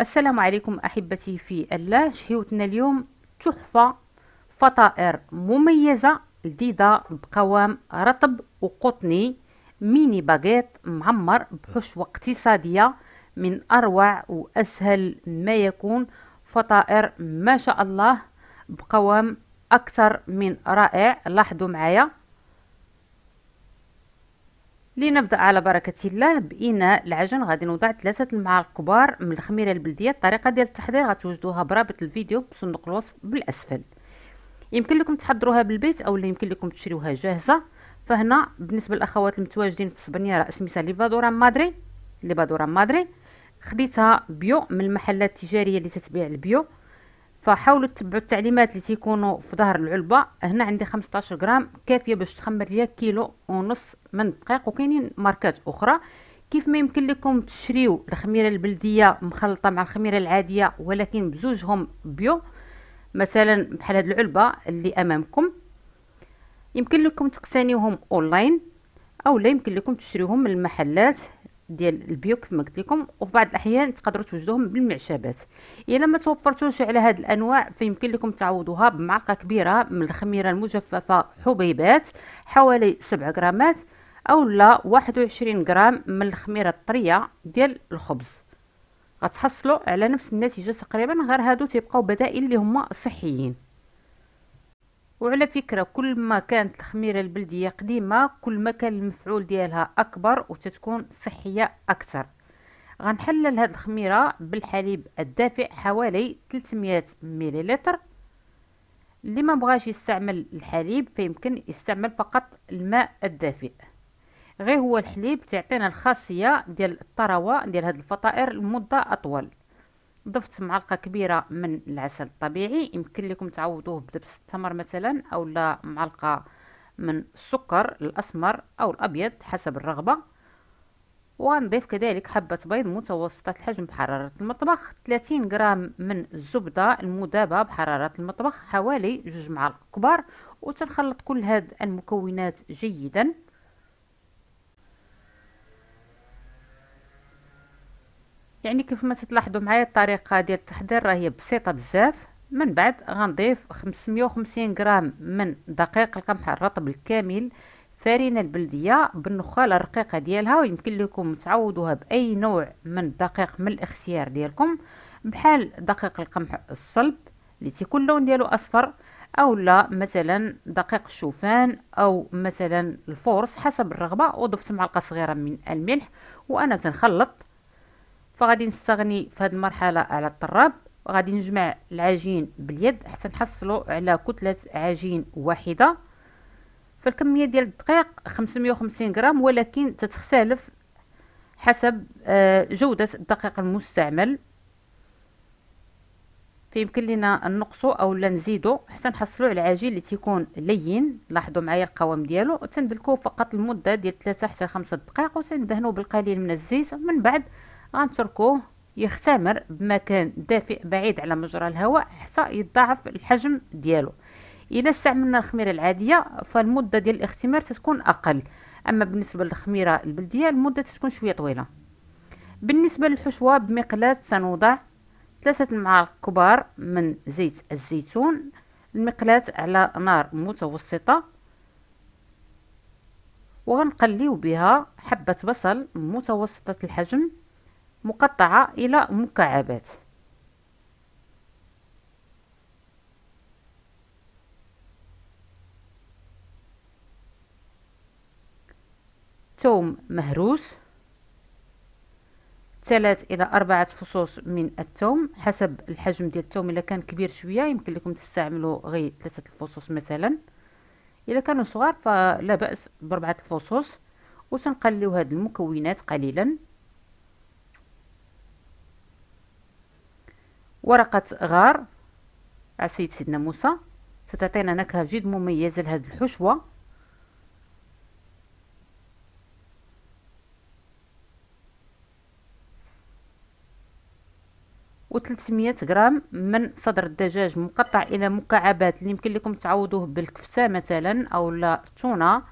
السلام عليكم أحبتي في الله شهيوتنا اليوم تحفة فطائر مميزة لذيذة بقوام رطب وقطني ميني باغيت معمر بحشوة اقتصادية من أروع وأسهل ما يكون فطائر ما شاء الله بقوام أكثر من رائع لاحظوا معايا لنبدأ على بركة الله بإناء العجن غادي نوضع ثلاثة المعالق كبار من الخميرة البلدية الطريقة ديال التحضير غتوجدوها برابط الفيديو بصندوق الوصف بالأسفل يمكن لكم تحضروها بالبيت أو يمكن لكم تشريوها جاهزة فهنا بالنسبة للأخوات المتواجدين في سبنية راه سميتها ليفادورا مادري ليفادورا مادري خديتها بيو من المحلات التجارية اللي تتبيع البيو فحاولوا تتبعوا التعليمات اللي تيكونوا في ظهر العلبه هنا عندي 15 غرام كافيه باش تخمر ليا كيلو ونص من الدقيق وكاينين ماركات اخرى كيف ما يمكن لكم تشريو الخميره البلديه مخلطه مع الخميره العاديه ولكن بزوجهم بيو مثلا بحال هاد العلبه اللي امامكم يمكن لكم تقتنيوهم اونلاين او لا يمكن لكم تشريوهم من المحلات ديال البيو كيف ما قلت لكم وفي بعض الاحيان تقدروا توجدوهم بالمعشبات الا إيه ما توفرتوش على هاد الانواع فيمكن لكم تعوضوها بمعلقه كبيره من الخميره المجففه حبيبات حوالي 7 غرامات او لا 21 غرام من الخميره الطريه ديال الخبز غتحصلوا على نفس النتيجه تقريبا غير هادو تيبقاو بدائل اللي هما صحيين وعلى فكرة كل ما كانت الخميرة البلدية قديمة كل ما كان المفعول ديالها أكبر وتتكون صحية أكثر غنحلل هاد الخميرة بالحليب الدافئ حوالي 300 مليلتر اللي ما بغاش يستعمل الحليب فيمكن يستعمل فقط الماء الدافئ غير هو الحليب تعطينا الخاصية ديال الطراوة ديال هاد الفطائر لمدة أطول ضفت معلقه كبيره من العسل الطبيعي يمكن لكم تعوضوه بدبس التمر مثلا او لا معلقه من السكر الاسمر او الابيض حسب الرغبه ونضيف كذلك حبه بيض متوسطه الحجم بحراره المطبخ 30 غرام من الزبده المذابه بحراره المطبخ حوالي جوج معالق كبار وتنخلط كل هاد المكونات جيدا يعني كيف ما تلاحظوا معايا الطريقه ديال التحضير راهي بسيطه بزاف من بعد غنضيف 550 غرام من دقيق القمح الرطب الكامل فارينه البلديه بالنخاله الرقيقه ديالها ويمكن لكم تعوضوها باي نوع من الدقيق من الاختيار ديالكم بحال دقيق القمح الصلب اللي تيكون اللون ديالو اصفر او لا مثلا دقيق الشوفان او مثلا الفورس حسب الرغبه وضفت معلقه صغيره من الملح وانا تنخلط فغادي نستغني في هذه المرحله على الطراب غادي نجمع العجين باليد حتى نحصلوا على كتله عجين واحده فالكميه ديال الدقيق 550 غرام ولكن تتختلف حسب آه، جوده الدقيق المستعمل فيمكن لنا نقصو اولا نزيدو حتى نحصلو على العجين اللي تيكون لين لاحظوا معايا القوام ديالو تنبلكوه فقط لمده ديال 3 حتى 5 دقائق وتندهنوه بالقليل من الزيت من بعد غنتركوه يختمر بمكان دافئ بعيد على مجرى الهواء حتى يتضاعف الحجم ديالو الا استعملنا الخميره العاديه فالمده ديال الاختمار تتكون اقل اما بالنسبه للخميره البلديه المده تتكون شويه طويله بالنسبه للحشوه بمقلاة سنوضع ثلاثه المعالق كبار من زيت الزيتون المقلاة على نار متوسطه وغنقليو بها حبه بصل متوسطه الحجم مقطعة إلى مكعبات ثوم مهروس ثلاث الى أربعة فصوص من الثوم حسب الحجم ديال الثوم الا كان كبير شويه يمكن لكم تستعملوا غير ثلاثه الفصوص مثلا الا كانوا صغار فلا باس بربعه الفصوص وتنقليو هاد المكونات قليلا ورقة غار عسيد سيدنا موسى ستعطينا نكهة جد مميزة لهذه الحشوة و300 غرام من صدر الدجاج مقطع الى مكعبات اللي يمكن لكم تعوضوه بالكفته مثلا او لا التونه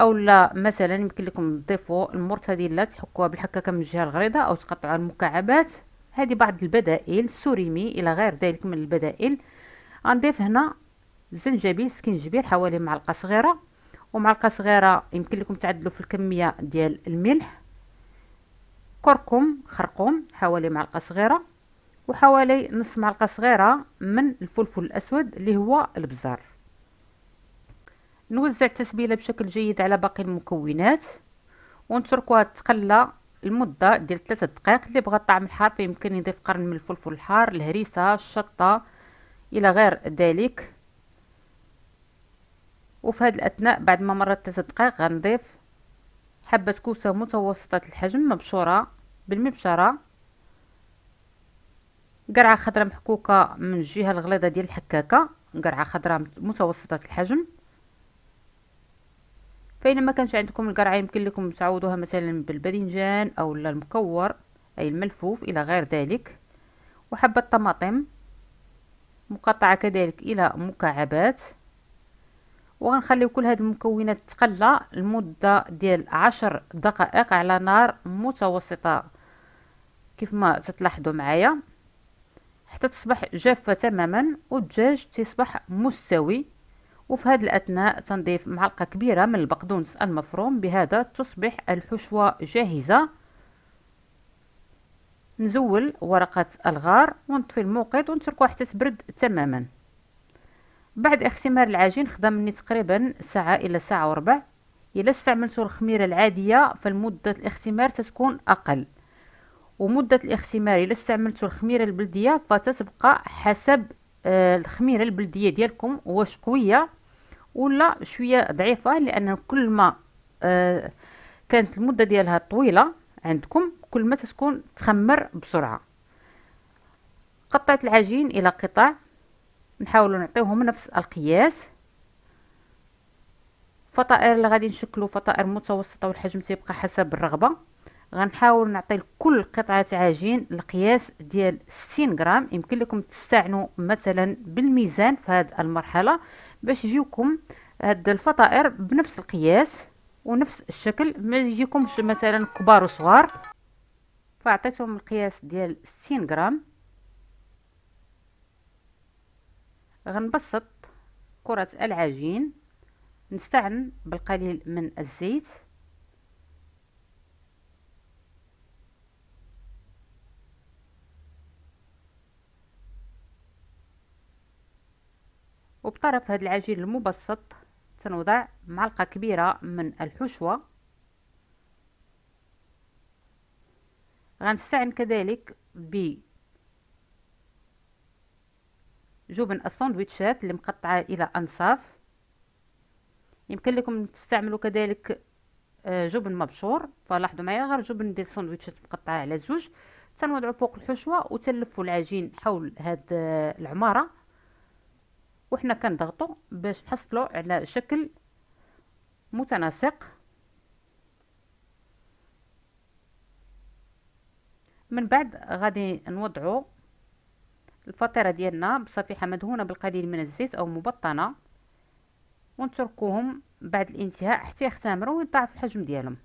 اولا مثلا يمكن لكم تضيفوا المرتديلا تحكوها بالحكاكه من الجهه الغريضه او تقطعوها المكعبات هذه بعض البدائل سوريمي الى غير ذلك من البدائل غنضيف هنا زنجبيل سكنجبير حوالي معلقه صغيره ومعلقه صغيره يمكن لكم تعدلوا في الكميه ديال الملح كركم خرقوم حوالي معلقه صغيره وحوالي نص معلقه صغيره من الفلفل الاسود اللي هو البزار نوزع التسبيله بشكل جيد على باقي المكونات ونتركوها تقلى المده ديال 3 دقائق اللي بغى الطعم الحار فيمكن يضيف قرن من الفلفل الحار الهريسه الشطه الى غير ذلك وفي هذه الاثناء بعد ما مرت 3 دقائق غنضيف حبه كوسه متوسطه الحجم مبشوره بالمبشره قرعه خضراء محكوكه من الجهه الغليظه ديال الحكاكه قرعه خضراء متوسطه الحجم فإن ما كانش عندكم القرعة يمكن لكم تعوضوها مثلا بالباذنجان أو المكور أي الملفوف إلى غير ذلك وحبة طماطم مقطعة كذلك إلى مكعبات وغنخليو كل هذه المكونات تقلى لمدة ديال عشر دقائق على نار متوسطة كيف ما تلاحظوا معايا حتى تصبح جافة تماما والدجاج تصبح مستوي وفي هذا الأثناء تنضيف معلقة كبيرة من البقدونس المفروم بهذا تصبح الحشوة جاهزة نزول ورقة الغار ونطفي الموقد ونتركو حتى تبرد تماما بعد اختمار العجين خدا مني تقريبا ساعة إلى ساعة وربع إلا استعملتو الخميرة العادية فالمدة الاختمار تتكون أقل ومدة الاختمار إلا استعملتو الخميرة البلدية فتتبقى حسب آه، الخميرة البلدية ديالكم واش قوية ولا شويه ضعيفه لان كل ما آه، كانت المده ديالها طويله عندكم كل ما تكون تخمر بسرعه قطعت العجين الى قطع نحاولوا نعطيوهم نفس القياس الفطائر اللي غادي نشكلو فطائر متوسطه والحجم تيبقى حسب الرغبه غنحاول نعطي لكل قطعه عجين القياس ديال 60 غرام يمكن لكم تستعنوا مثلا بالميزان في هذه المرحله باش يجيوكم هاد الفطائر بنفس القياس ونفس الشكل ما يجيكمش مثلا كبار وصغار فاعطيتهم القياس ديال 60 غرام غنبسط كرة العجين نستعن بالقليل من الزيت وبطرف هذا العجين المبسط تنوضع معلقة كبيرة من الحشوة غنستعن كذلك ب جبن الساندويتشات اللي مقطعة الى انصاف يمكن لكم تستعملوا كذلك آه، جبن مبشور فلاحظوا معايا غير جبن ديال الساندويتشات مقطعة على زوج تنوضعوا فوق الحشوة وتلفوا العجين حول هذه آه، العمارة وحنا كنضغطوا باش نحصلوا على شكل متناسق من بعد غادي نوضعوا الفطيره ديالنا بصفيحه مدهونه بالقليل من الزيت او مبطنه ونتركوهم بعد الانتهاء حتى يختمروا ويضاعف الحجم ديالهم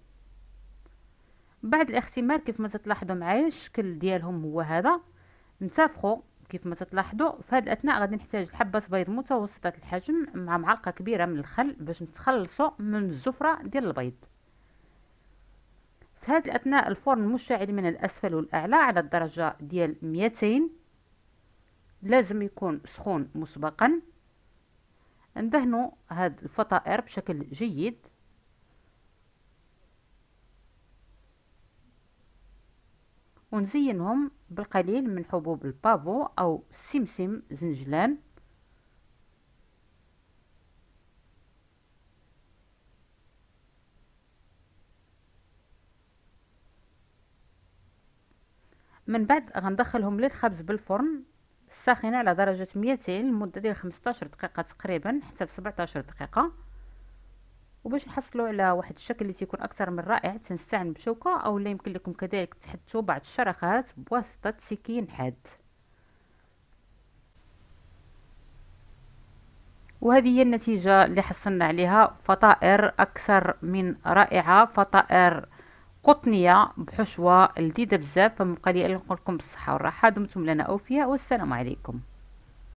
بعد الاختمار كيف ما تلاحظوا معايا الشكل ديالهم هو هذا نتفقوا كيف ما تلاحظوا في هذه الاثناء غادي نحتاج حبه بيض متوسطه الحجم مع معلقه كبيره من الخل باش نتخلصوا من الزفره ديال البيض في هذه الاثناء الفرن مشتعل من الاسفل والاعلى على الدرجه ديال 200 لازم يكون سخون مسبقا ندهنوا هاد الفطائر بشكل جيد ونزينهم بالقليل من حبوب البافو أو سمسم زنجلان من بعد غندخلهم للخبز بالفرن الساخنه على درجه 200 لمده ديال 15 دقيقه تقريبا حتى 17 دقيقه وباش نحصلوا على واحد الشكل اللي تيكون اكثر من رائع تنستعن بشوكه او لا يمكن لكم كذلك تحدثوا بعض الشرخات بواسطه سكين حاد وهذه هي النتيجة اللي حصلنا عليها فطائر أكثر من رائعة فطائر قطنية بحشوة لذيذة بزاف فمبقى لي نقول لكم بالصحة والراحة دمتم لنا أوفياء والسلام عليكم